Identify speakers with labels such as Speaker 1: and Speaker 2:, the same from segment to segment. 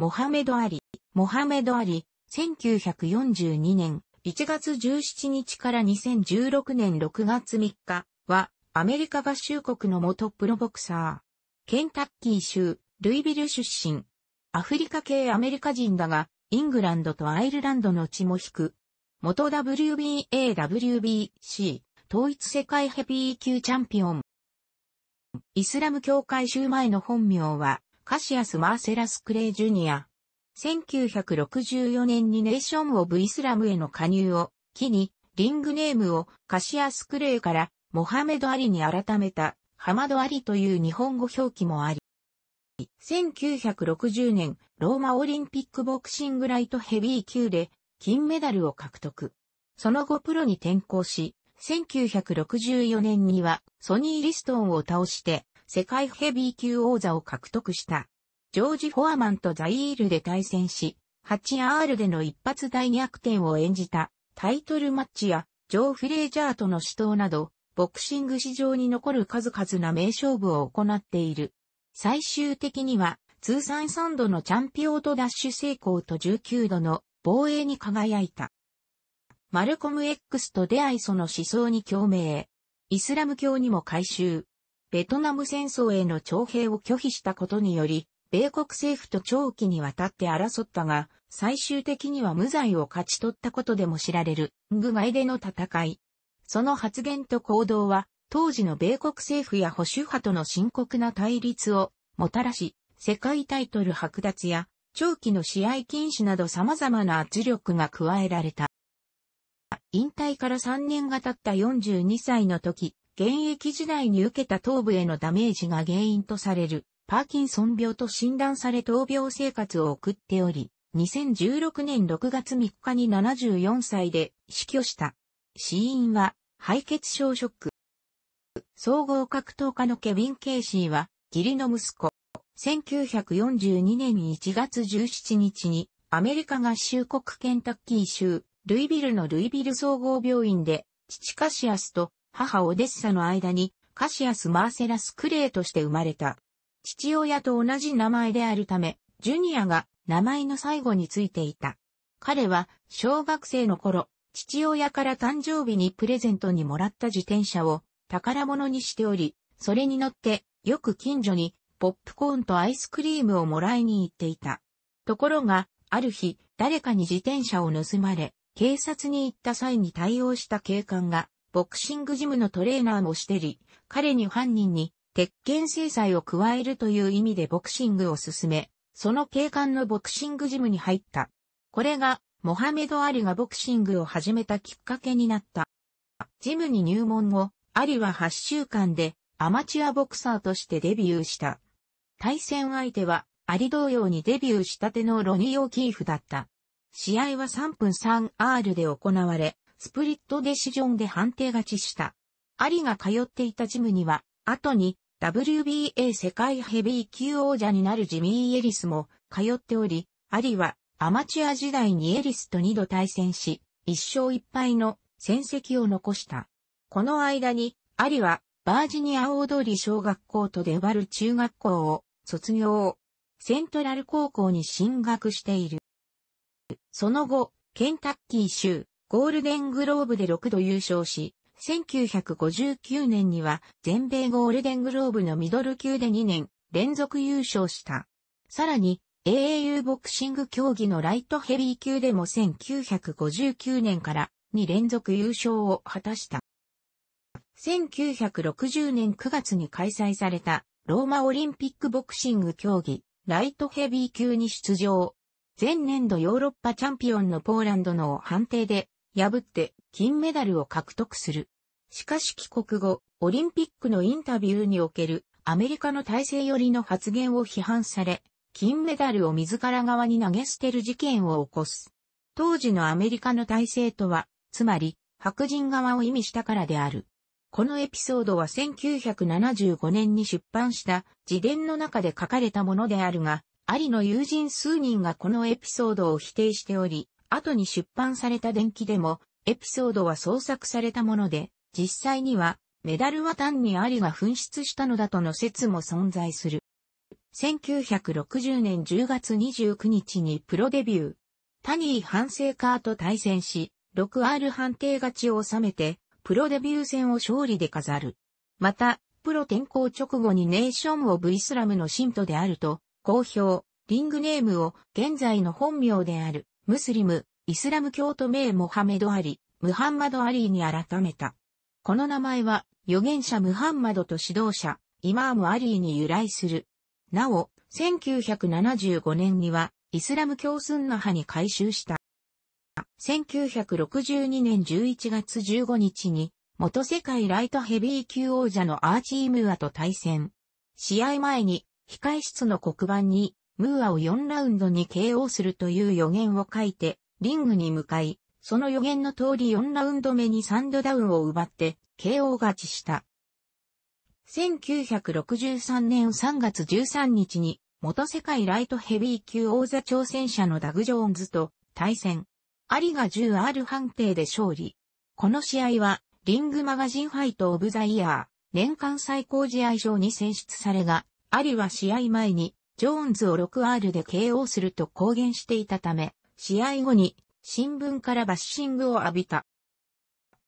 Speaker 1: モハメド・アリ。モハメド・アリ、1942年1月17日から2016年6月3日は、アメリカ合衆国の元プロボクサー。ケンタッキー州、ルイビル出身。アフリカ系アメリカ人だが、イングランドとアイルランドの血も引く。元 WBA、WBC、統一世界ヘビー級チャンピオン。イスラム教会州前の本名は、カシアス・マーセラス・クレイ・ジュニア。1964年にネーション・オブ・イスラムへの加入を、機に、リングネームをカシアス・クレイからモハメド・アリに改めた、ハマド・アリという日本語表記もあり、1960年、ローマオリンピックボクシングライトヘビー級で金メダルを獲得。その後プロに転向し、1964年にはソニー・リストンを倒して世界ヘビー級王座を獲得した。ジョージ・フォアマンとザイールで対戦し、8R での一発大逆転を演じたタイトルマッチやジョー・フレージャーとの死闘など、ボクシング史上に残る数々な名勝負を行っている。最終的には、通算3度のチャンピオンとダッシュ成功と19度の防衛に輝いた。マルコム X と出会いその思想に共鳴。イスラム教にも改修。ベトナム戦争への徴兵を拒否したことにより、米国政府と長期にわたって争ったが、最終的には無罪を勝ち取ったことでも知られる、グマイでの戦い。その発言と行動は、当時の米国政府や保守派との深刻な対立をもたらし、世界タイトル剥奪や長期の試合禁止など様々な圧力が加えられた。引退から3年が経った42歳の時、現役時代に受けた頭部へのダメージが原因とされる、パーキンソン病と診断され闘病生活を送っており、2016年6月3日に74歳で死去した。死因は、敗血症ショック。総合格闘家のケビン・ケイシーは、義理の息子。1942年1月17日に、アメリカ合衆国ケンタッキー州、ルイビルのルイビル総合病院で、父カシアスと母オデッサの間にカシアス・マーセラス・クレイとして生まれた。父親と同じ名前であるため、ジュニアが名前の最後についていた。彼は小学生の頃、父親から誕生日にプレゼントにもらった自転車を宝物にしており、それに乗ってよく近所にポップコーンとアイスクリームをもらいに行っていた。ところが、ある日、誰かに自転車を盗まれ、警察に行った際に対応した警官が、ボクシングジムのトレーナーもしてり、彼に犯人に鉄拳制裁を加えるという意味でボクシングを進め、その警官のボクシングジムに入った。これが、モハメド・アリがボクシングを始めたきっかけになった。ジムに入門後、アリは8週間でアマチュアボクサーとしてデビューした。対戦相手は、アリ同様にデビューしたてのロニー・オキーフだった。試合は3分 3R で行われ、スプリットデシジョンで判定勝ちした。アリが通っていたジムには、後に WBA 世界ヘビー級王者になるジミー・エリスも通っており、アリはアマチュア時代にエリスと2度対戦し、1勝1敗の戦績を残した。この間に、アリはバージニア大通り小学校とデバル中学校を卒業、セントラル高校に進学している。その後、ケンタッキー州ゴールデングローブで6度優勝し、1959年には全米ゴールデングローブのミドル級で2年連続優勝した。さらに、AAU ボクシング競技のライトヘビー級でも1959年から2連続優勝を果たした。1960年9月に開催されたローマオリンピックボクシング競技ライトヘビー級に出場。前年度ヨーロッパチャンピオンのポーランドの判定で破って金メダルを獲得する。しかし帰国後、オリンピックのインタビューにおけるアメリカの体制寄りの発言を批判され、金メダルを自ら側に投げ捨てる事件を起こす。当時のアメリカの体制とは、つまり白人側を意味したからである。このエピソードは1975年に出版した自伝の中で書かれたものであるが、アリの友人数人がこのエピソードを否定しており、後に出版された伝記でも、エピソードは創作されたもので、実際には、メダルは単にアリが紛失したのだとの説も存在する。1960年10月29日にプロデビュー。タニー・ハンセーカーと対戦し、6R 判定勝ちを収めて、プロデビュー戦を勝利で飾る。また、プロ転向直後にネーション・オブ・イスラムの信徒であると、公表、リングネームを現在の本名であるムスリム、イスラム教徒名モハメド・アリ、ムハンマド・アリーに改めた。この名前は、預言者ムハンマドと指導者、イマーム・アリーに由来する。なお、1975年には、イスラム教スンナ派に改修した。1962年11月15日に、元世界ライトヘビー級王者のアーチームアと対戦。試合前に、控室の黒板に、ムーアを4ラウンドに KO するという予言を書いて、リングに向かい、その予言の通り4ラウンド目にサンドダウンを奪って、KO 勝ちした。1963年3月13日に、元世界ライトヘビー級王座挑戦者のダグ・ジョーンズと対戦。アリが 10R 判定で勝利。この試合は、リングマガジンファイトオブザイヤー、年間最高試合賞に選出されが、アリは試合前に、ジョーンズを 6R で KO すると公言していたため、試合後に新聞からバッシングを浴びた。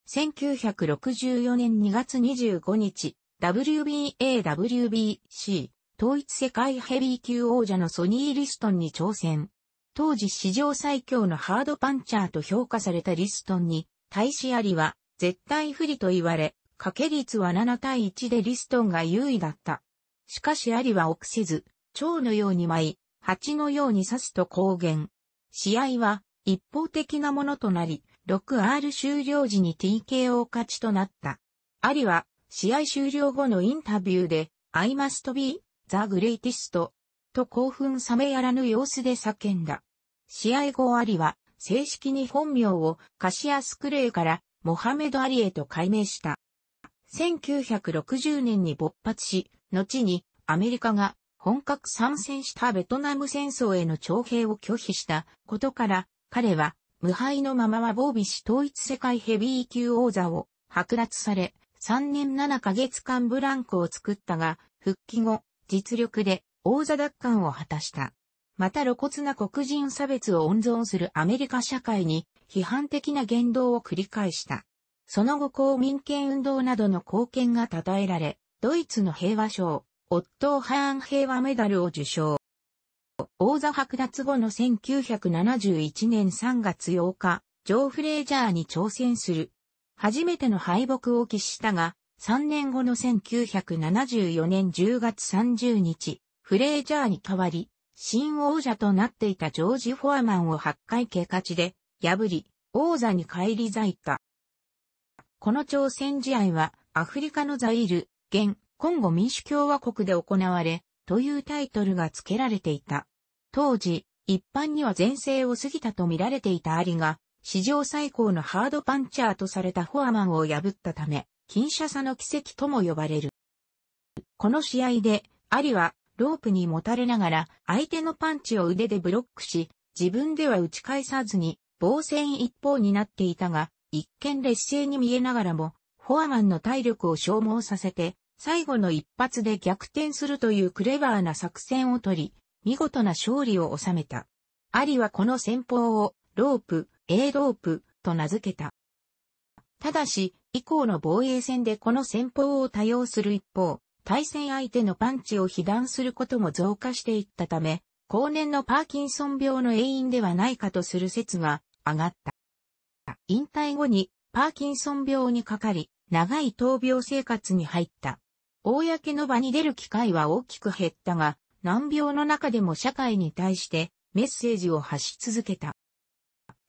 Speaker 1: 1964年2月25日、WBA、WBC、統一世界ヘビー級王者のソニー・リストンに挑戦。当時史上最強のハードパンチャーと評価されたリストンに、対しアリは絶対不利と言われ、掛け率は7対1でリストンが優位だった。しかしアリは臆せず、蝶のように舞い、蜂のように刺すと公言。試合は一方的なものとなり、6R 終了時に TKO 勝ちとなった。アリは試合終了後のインタビューで、I must be the greatest と興奮冷めやらぬ様子で叫んだ。試合後アリは正式に本名をカシアスクレイからモハメド・アリへと改名した。1960年に勃発し、後にアメリカが本格参戦したベトナム戦争への徴兵を拒否したことから、彼は無敗のままは防備し統一世界ヘビー級王座を剥奪され、3年7ヶ月間ブランクを作ったが、復帰後、実力で王座奪還を果たした。また露骨な黒人差別を温存するアメリカ社会に批判的な言動を繰り返した。その後公民権運動などの貢献が称えられ、ドイツの平和賞、オットー・ハーン平和メダルを受賞。王座剥奪後の1971年3月8日、ジョー・フレージャーに挑戦する。初めての敗北を喫したが、3年後の1974年10月30日、フレージャーに代わり、新王者となっていたジョージ・フォアマンを8回毛勝ちで、破り、王座に返り咲いた。この挑戦試合は、アフリカのザイル、現、今後民主共和国で行われ、というタイトルが付けられていた。当時、一般には前世を過ぎたと見られていたアリが、史上最高のハードパンチャーとされたフォアマンを破ったため、金車差の奇跡とも呼ばれる。この試合で、アリはロープにもたれながら相手のパンチを腕でブロックし、自分では打ち返さずに防戦一方になっていたが、一見劣勢に見えながらも、フォアマンの体力を消耗させて、最後の一発で逆転するというクレバーな作戦をとり、見事な勝利を収めた。アリはこの戦法を、ロープ、A ロープ、と名付けた。ただし、以降の防衛戦でこの戦法を多用する一方、対戦相手のパンチを被弾することも増加していったため、後年のパーキンソン病の遠因ではないかとする説が上がった。引退後にパーキンソン病にかかり、長い闘病生活に入った。公の場に出る機会は大きく減ったが、難病の中でも社会に対してメッセージを発し続けた。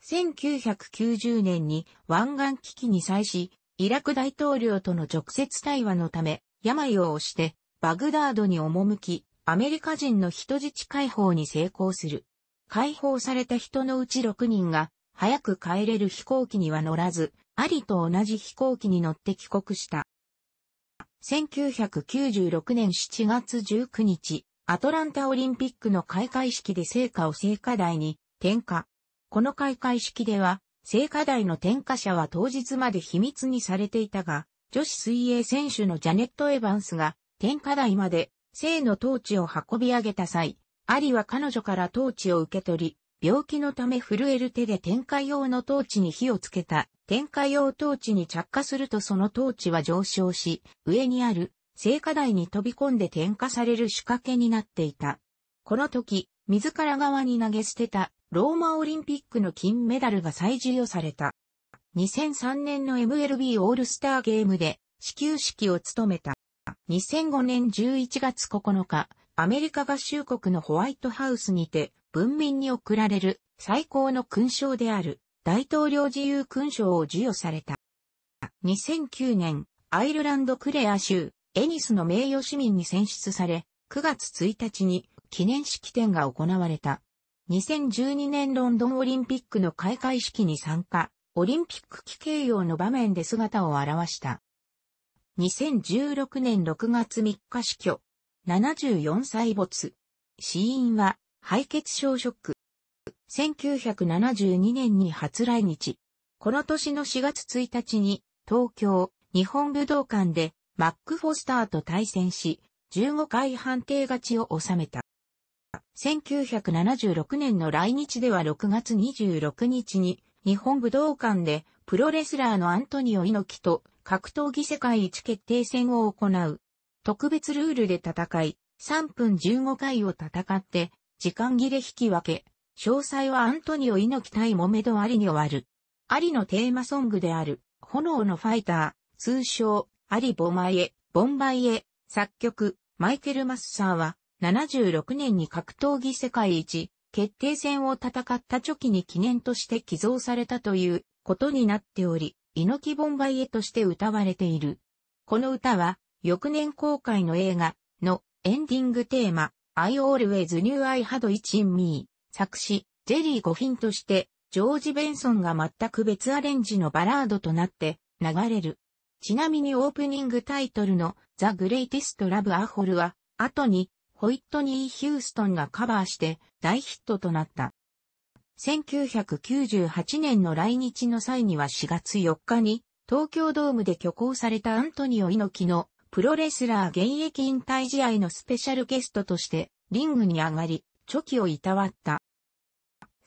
Speaker 1: 1990年に湾岸危機に際し、イラク大統領との直接対話のため、病を押してバグダードに赴き、アメリカ人の人質解放に成功する。解放された人のうち6人が、早く帰れる飛行機には乗らず、アリと同じ飛行機に乗って帰国した。1996年7月19日、アトランタオリンピックの開会式で聖火を聖火台に点火。この開会式では、聖火台の点火者は当日まで秘密にされていたが、女子水泳選手のジャネット・エヴァンスが点火台まで聖のトーチを運び上げた際、アリは彼女からトーチを受け取り、病気のため震える手で点火用のトーチに火をつけた、点火用トーチに着火するとそのトーチは上昇し、上にある聖火台に飛び込んで点火される仕掛けになっていた。この時、自ら側に投げ捨てたローマオリンピックの金メダルが再授与された。2003年の MLB オールスターゲームで始球式を務めた。2005年11月9日、アメリカ合衆国のホワイトハウスにて文民に贈られる最高の勲章である大統領自由勲章を授与された。2009年、アイルランドクレア州、エニスの名誉市民に選出され、9月1日に記念式典が行われた。2012年ロンドンオリンピックの開会式に参加、オリンピック旗形容の場面で姿を現した。2016年6月3日死去、74歳没。死因は、敗血症ショック。1972年に初来日。この年の4月1日に、東京、日本武道館で、マック・フォスターと対戦し、15回判定勝ちを収めた。1976年の来日では6月26日に、日本武道館で、プロレスラーのアントニオ猪木と格闘技世界一決定戦を行う。特別ルールで戦い、3分15回を戦って、時間切れ引き分け、詳細はアントニオ猪木対モメド・アリに終わる。アリのテーマソングである、炎のファイター、通称、アリ・ボマイエ、ボンバイエ、作曲、マイケル・マッサーは、76年に格闘技世界一、決定戦を戦った初期に記念として寄贈されたということになっており、猪木ボンバイエとして歌われている。この歌は、翌年公開の映画のエンディングテーマ、I always knew I had it in me 作詞、ジェリー・ゴフィンとして、ジョージ・ベンソンが全く別アレンジのバラードとなって流れる。ちなみにオープニングタイトルの The Greatest Love a h o は、後にホイットニー・ヒューストンがカバーして大ヒットとなった。1998年の来日の際には4月4日に東京ドームで挙行されたアントニオノキのプロレスラー現役引退試合のスペシャルゲストとしてリングに上がり、チョキをいたわった。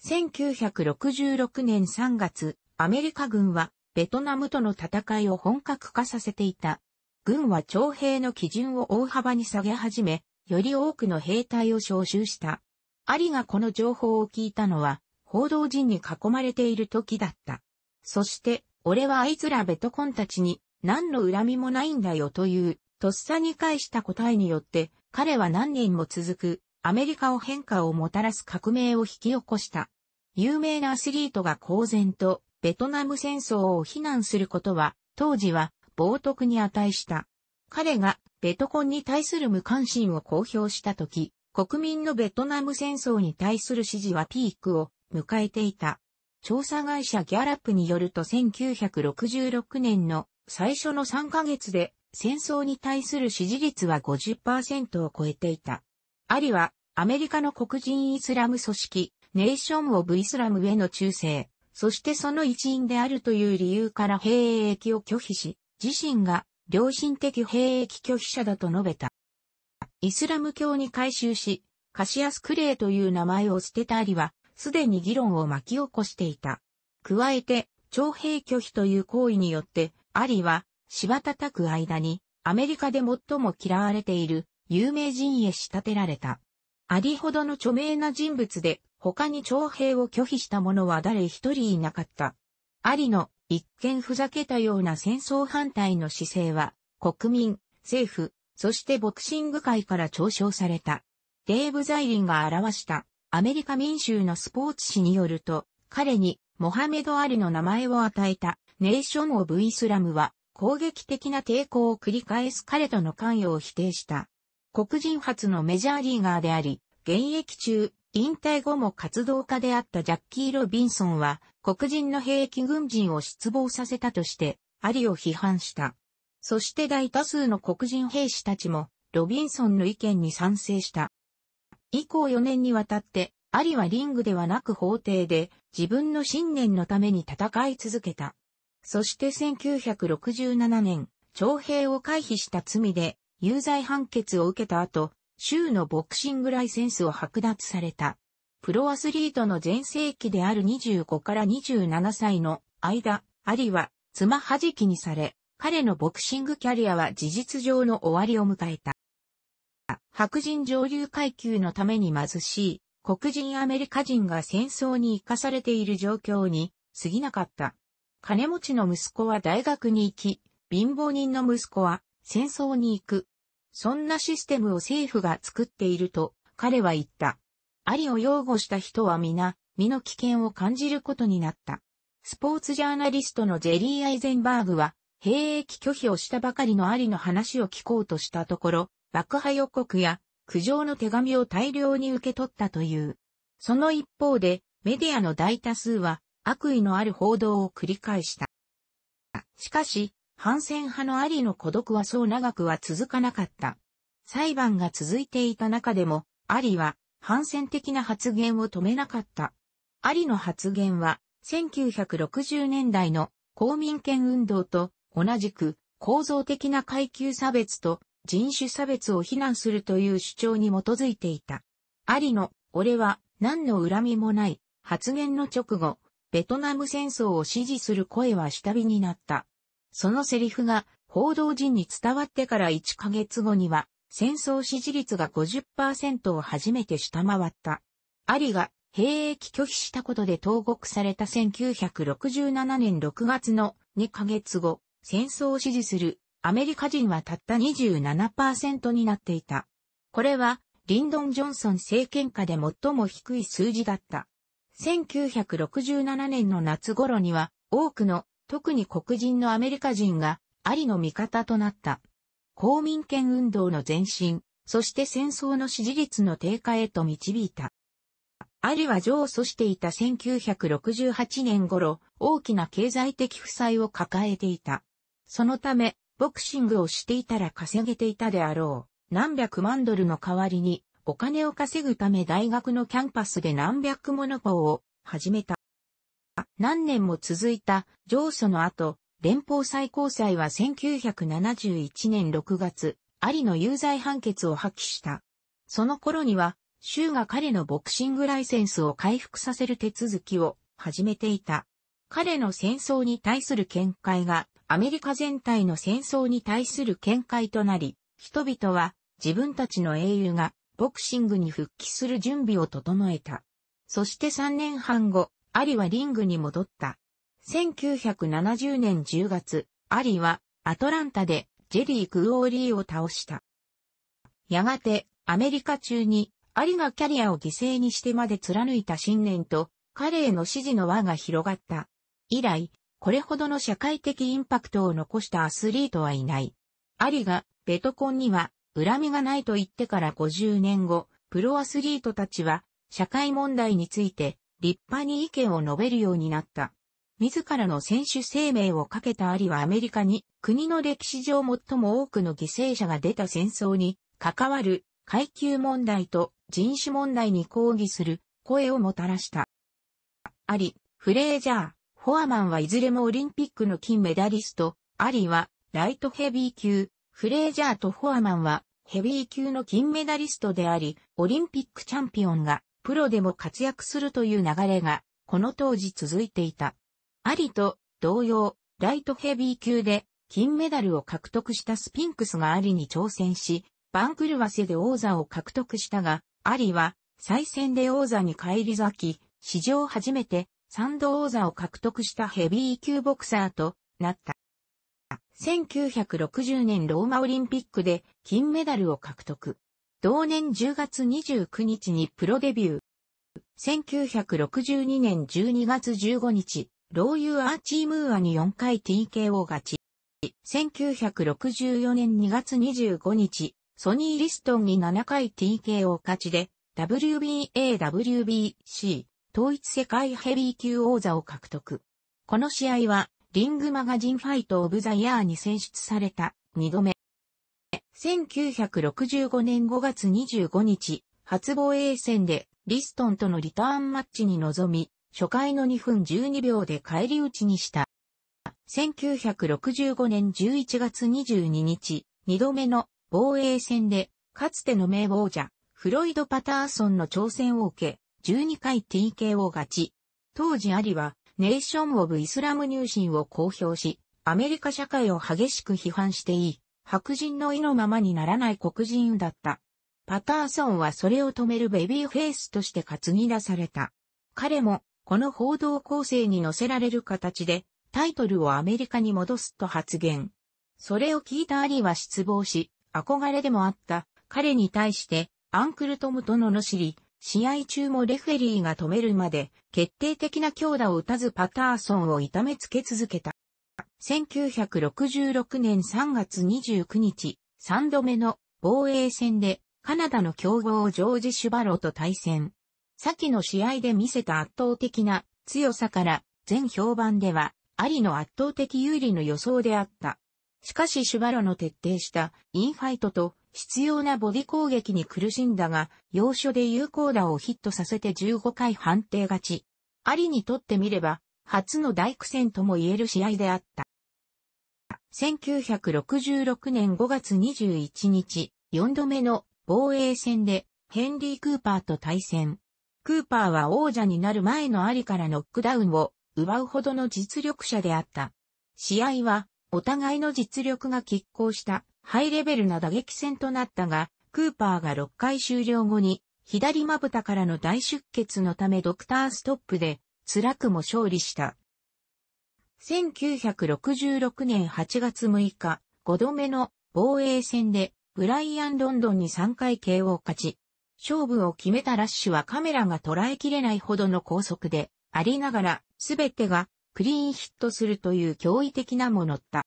Speaker 1: 1966年3月、アメリカ軍はベトナムとの戦いを本格化させていた。軍は徴兵の基準を大幅に下げ始め、より多くの兵隊を招集した。アリがこの情報を聞いたのは、報道陣に囲まれている時だった。そして、俺はあいつらベトコンたちに何の恨みもないんだよという、とっさに返した答えによって、彼は何年も続く、アメリカを変化をもたらす革命を引き起こした。有名なアスリートが公然と、ベトナム戦争を非難することは、当時は、冒涜に値した。彼が、ベトコンに対する無関心を公表したとき、国民のベトナム戦争に対する支持はピークを迎えていた。調査会社ギャラップによると1966年の最初の3ヶ月で戦争に対する支持率は50%を超えていた。アリはアメリカの黒人イスラム組織ネーション・オブ・イスラムへの忠誠、そしてその一員であるという理由から兵役を拒否し、自身が良心的兵役拒否者だと述べた。イスラム教に改宗し、カシアス・クレイという名前を捨てたアリは、すでに議論を巻き起こしていた。加えて、徴兵拒否という行為によって、アリは、芝叩く間に、アメリカで最も嫌われている、有名人へ仕立てられた。アリほどの著名な人物で、他に徴兵を拒否した者は誰一人いなかった。アリの、一見ふざけたような戦争反対の姿勢は、国民、政府、そしてボクシング界から嘲笑された。デーブ・ザイリンが表したアメリカ民衆のスポーツ誌によると、彼にモハメド・アリの名前を与えたネーション・オブ・イスラムは攻撃的な抵抗を繰り返す彼との関与を否定した。黒人初のメジャーリーガーであり、現役中、引退後も活動家であったジャッキー・ロビンソンは、黒人の兵役軍人を失望させたとして、アリを批判した。そして大多数の黒人兵士たちも、ロビンソンの意見に賛成した。以降4年にわたって、アリはリングではなく法廷で、自分の信念のために戦い続けた。そして1967年、徴兵を回避した罪で有罪判決を受けた後、州のボクシングライセンスを剥奪された。プロアスリートの前世紀である25から27歳の間、アリは、妻弾はじきにされ、彼のボクシングキャリアは事実上の終わりを迎えた。白人上流階級のために貧しい黒人アメリカ人が戦争に生かされている状況に過ぎなかった。金持ちの息子は大学に行き、貧乏人の息子は戦争に行く。そんなシステムを政府が作っていると彼は言った。ありを擁護した人は皆、身の危険を感じることになった。スポーツジャーナリストのジェリー・アイゼンバーグは、兵役拒否をしたばかりのアリの話を聞こうとしたところ、爆破予告や苦情の手紙を大量に受け取ったという。その一方で、メディアの大多数は、悪意のある報道を繰り返した。しかし、反戦派のアリの孤独はそう長くは続かなかった。裁判が続いていた中でも、アリは反戦的な発言を止めなかった。アリの発言は、1960年代の公民権運動と同じく構造的な階級差別と人種差別を非難するという主張に基づいていた。アリの、俺は何の恨みもない発言の直後、ベトナム戦争を支持する声は下火になった。そのセリフが報道陣に伝わってから1ヶ月後には、戦争支持率が50%を初めて下回った。アリが兵役拒否したことで投獄された1967年6月の2ヶ月後、戦争を支持するアメリカ人はたった27%になっていた。これはリンドン・ジョンソン政権下で最も低い数字だった。1967年の夏頃には多くの特に黒人のアメリカ人がアリの味方となった。公民権運動の前進、そして戦争の支持率の低下へと導いた。アリは上訴していた1968年頃、大きな経済的負債を抱えていた。そのため、ボクシングをしていたら稼げていたであろう。何百万ドルの代わりに、お金を稼ぐため大学のキャンパスで何百もの校を始めた。何年も続いた上訴の後、連邦最高裁は1971年6月、ありの有罪判決を破棄した。その頃には、州が彼のボクシングライセンスを回復させる手続きを始めていた。彼の戦争に対する見解がアメリカ全体の戦争に対する見解となり、人々は自分たちの英雄がボクシングに復帰する準備を整えた。そして3年半後、アリはリングに戻った。1970年10月、アリはアトランタでジェリー・クオーリーを倒した。やがてアメリカ中にアリがキャリアを犠牲にしてまで貫いた信念と彼への支持の輪が広がった。以来、これほどの社会的インパクトを残したアスリートはいない。アリがベトコンには恨みがないと言ってから50年後、プロアスリートたちは、社会問題について、立派に意見を述べるようになった。自らの選手生命をかけたアリはアメリカに、国の歴史上最も多くの犠牲者が出た戦争に、関わる、階級問題と人種問題に抗議する、声をもたらした。アリ、フレージャー、フォアマンはいずれもオリンピックの金メダリスト、アリは、ライトヘビー級、フレージャーとフォアマンはヘビー級の金メダリストであり、オリンピックチャンピオンがプロでも活躍するという流れが、この当時続いていた。アリと同様、ライトヘビー級で金メダルを獲得したスピンクスがアリに挑戦し、番狂わせで王座を獲得したが、アリは再戦で王座に返り咲き、史上初めて3度王座を獲得したヘビー級ボクサーとなった。1960年ローマオリンピックで金メダルを獲得。同年10月29日にプロデビュー。1962年12月15日、ローユーアーチームーアに4回 TKO 勝ち。1964年2月25日、ソニー・リストンに7回 TKO 勝ちで、WBA、WBC、統一世界ヘビー級王座を獲得。この試合は、リングマガジンファイトオブザイヤーに選出された2度目。1965年5月25日、初防衛戦でリストンとのリターンマッチに臨み、初回の2分12秒で返り討ちにした。1965年11月22日、2度目の防衛戦で、かつての名王者、フロイド・パターソンの挑戦を受け、12回 TKO 勝ち。当時アリは、ネーション・オブ・イスラム入信を公表し、アメリカ社会を激しく批判していい、白人の意のままにならない黒人だった。パターソンはそれを止めるベビーフェイスとして担ぎ出された。彼も、この報道構成に載せられる形で、タイトルをアメリカに戻すと発言。それを聞いたアリは失望し、憧れでもあった彼に対して、アンクルトムと罵り、試合中もレフェリーが止めるまで、決定的な強打を打たずパターソンを痛めつけ続けた。1966年3月29日、3度目の防衛戦で、カナダの強豪ジョージ・シュバロと対戦。先の試合で見せた圧倒的な強さから、全評判では、ありの圧倒的有利の予想であった。しかしシュバロの徹底したインファイトと必要なボディ攻撃に苦しんだが、要所で有効打をヒットさせて15回判定勝ち。ありにとってみれば、初の大苦戦とも言える試合であった。1966年5月21日、4度目の防衛戦でヘンリー・クーパーと対戦。クーパーは王者になる前のアリからノックダウンを奪うほどの実力者であった。試合はお互いの実力が拮抗したハイレベルな打撃戦となったが、クーパーが6回終了後に、左まぶたからの大出血のためドクターストップで、辛くも勝利した。1966年8月6日、5度目の防衛戦で、ブライアン・ロンドンに3回 KO を勝ち、勝負を決めたラッシュはカメラが捉えきれないほどの高速で、ありながら、すべてがクリーンヒットするという驚異的なものだった。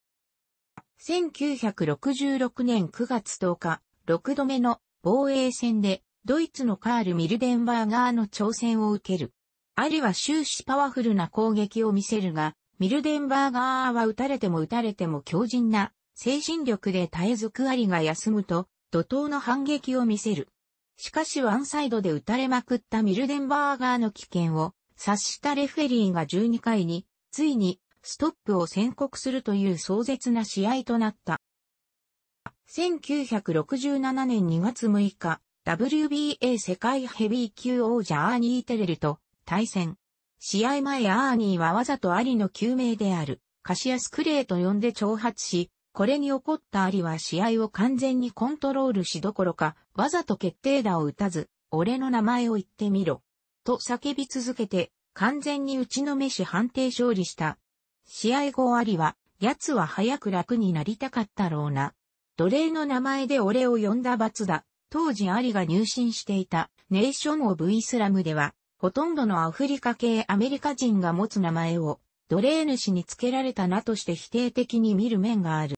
Speaker 1: 1966年9月10日、6度目の防衛戦で、ドイツのカール・ミルデンバーガーの挑戦を受ける。アリは終始パワフルな攻撃を見せるが、ミルデンバーガーは撃たれても撃たれても強靭な精神力で耐えずくアリが休むと、怒涛の反撃を見せる。しかしワンサイドで撃たれまくったミルデンバーガーの危険を察したレフェリーが12回に、ついにストップを宣告するという壮絶な試合となった。1967年2月6日、WBA 世界ヘビー級王者アーニー・テレルと対戦。試合前アーニーはわざとアリの救命である、カシアスクレーと呼んで挑発し、これに怒ったアリは試合を完全にコントロールしどころか、わざと決定打を打たず、俺の名前を言ってみろ。と叫び続けて、完全に打ちのめし判定勝利した試合後ありは、奴は早く楽になりたかったろうな。奴隷の名前で俺を呼んだ罰だ。当時アリが入信していたネーション・オブ・イスラムでは、ほとんどのアフリカ系アメリカ人が持つ名前を奴隷主に付けられた名として否定的に見る面がある。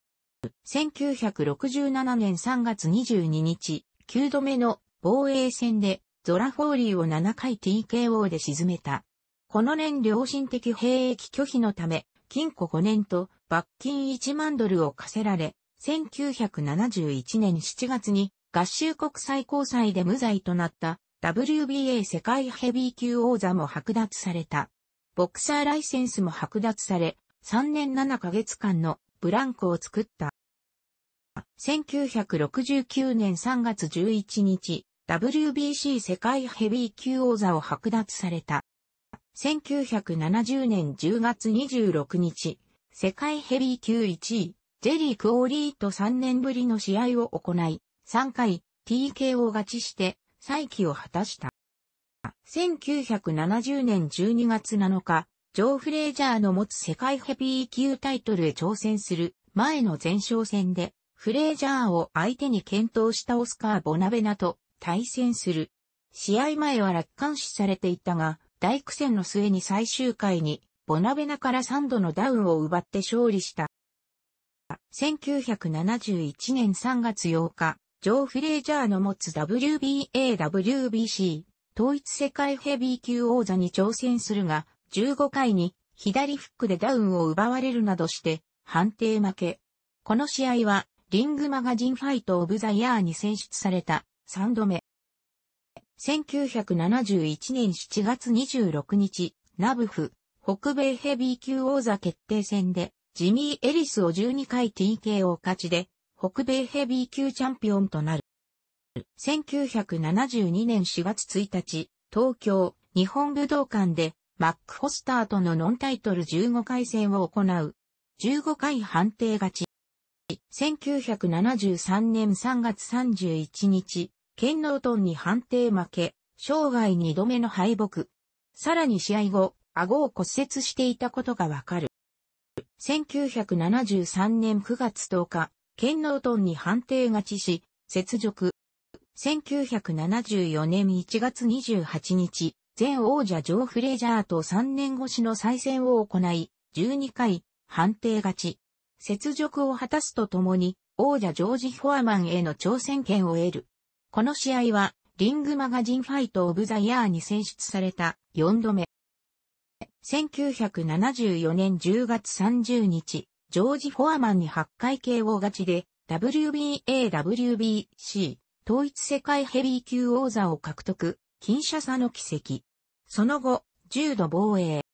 Speaker 1: 1967年3月22日、9度目の防衛戦でゾラフォーリーを7回 TKO で沈めた。この年良心的兵役拒否のため、禁錮5年と罰金1万ドルを課せられ、1971年7月に合衆国最高裁で無罪となった WBA 世界ヘビー級王座も剥奪された。ボクサーライセンスも剥奪され、3年7ヶ月間のブランクを作った。1969年3月11日、WBC 世界ヘビー級王座を剥奪された。1970年10月26日、世界ヘビー級1位、ジェリー・クオーリーと3年ぶりの試合を行い、3回 TKO 勝ちして再起を果たした。1970年12月7日、ジョー・フレイジャーの持つ世界ヘビー級タイトルへ挑戦する前の前哨戦で、フレイジャーを相手に検討したオスカー・ボナベナと対戦する。試合前は楽観視されていたが、大苦戦の末に最終回に、ボナベナから3度のダウンを奪って勝利した。1971年3月8日、ジョー・フレイジャーの持つ WBA、WBC、統一世界ヘビー級王座に挑戦するが、15回に左フックでダウンを奪われるなどして、判定負け。この試合は、リングマガジンファイトオブザイヤーに選出された、3度目。1971年7月26日、ナブフ、北米ヘビー級王座決定戦で、ジミー・エリスを12回 TK を勝ちで、北米ヘビー級チャンピオンとなる。1972年4月1日、東京、日本武道館で、マック・ホスターとのノンタイトル15回戦を行う。15回判定勝ち。1973年3月31日、ケンノートンに判定負け、生涯二度目の敗北。さらに試合後、顎を骨折していたことがわかる。1973年9月10日、ケンノートンに判定勝ちし、雪辱。1974年1月28日、前王者ジョー・フレジャーと3年越しの再戦を行い、12回、判定勝ち。雪辱を果たすとともに、王者ジョージ・フォアマンへの挑戦権を得る。この試合は、リングマガジンファイトオブザイヤーに選出された4度目。1974年10月30日、ジョージ・フォアマンに8回 KO 勝ちで、WBA、WBC、統一世界ヘビー級王座を獲得、金車差の奇跡。その後、重度防衛。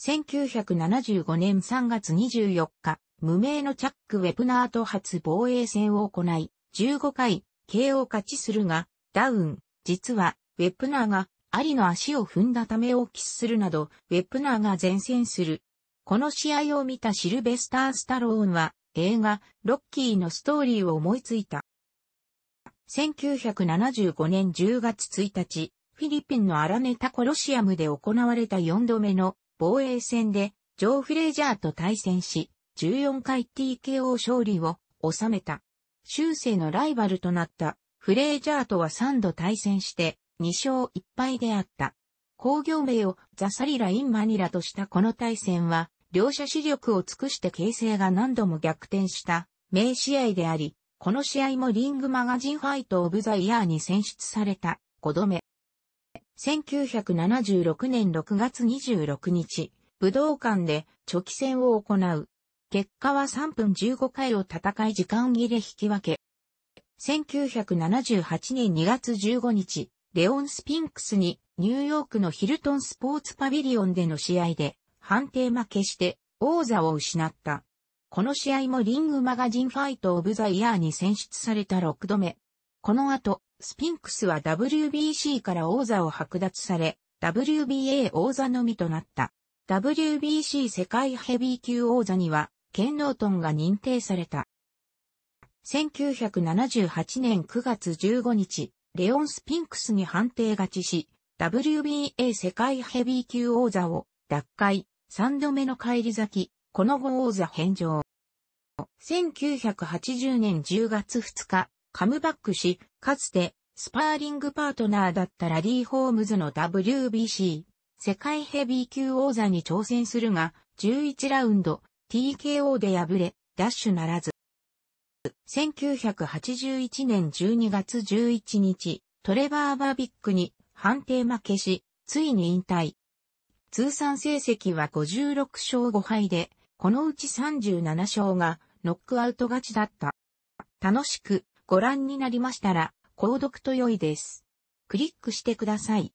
Speaker 1: 1975年3月24日、無名のチャック・ウェプナーと初防衛戦を行い、15回 KO 勝ちするが、ダウン、実は、ウェプナーが、アリの足を踏んだためをスするなど、ウェプナーが前線する。この試合を見たシルベスター・スタローンは、映画、ロッキーのストーリーを思いついた。1975年10月1日、フィリピンのアラネタコロシアムで行われた4度目の防衛戦で、ジョー・フレジャーと対戦し、14回 TKO 勝利を収めた。修正のライバルとなったフレージャーとは3度対戦して2勝1敗であった。工業名をザ・サリラ・イン・マニラとしたこの対戦は、両者視力を尽くして形勢が何度も逆転した名試合であり、この試合もリングマガジンファイト・オブ・ザ・イヤーに選出された5度目。1976年6月26日、武道館で直期戦を行う結果は3分15回を戦い時間切れ引き分け。1978年2月15日、レオン・スピンクスにニューヨークのヒルトンスポーツパビリオンでの試合で判定負けして王座を失った。この試合もリングマガジンファイトオブザイヤーに選出された6度目。この後、スピンクスは WBC から王座を剥奪され、WBA 王座のみとなった。WBC 世界ヘビー級王座にはノートンが認定された。1978年9月15日、レオン・スピンクスに判定勝ちし、WBA 世界ヘビー級王座を奪回、3度目の返り咲き、この後王座返上。1980年10月2日、カムバックし、かつてスパーリングパートナーだったラリー・ホームズの WBC 世界ヘビー級王座に挑戦するが、11ラウンド TKO で敗れ、ダッシュならず。1981年12月11日、トレバー・バービックに判定負けし、ついに引退。通算成績は56勝5敗で、このうち37勝がノックアウト勝ちだった。楽しくご覧になりましたら、購読と良いです。クリックしてください。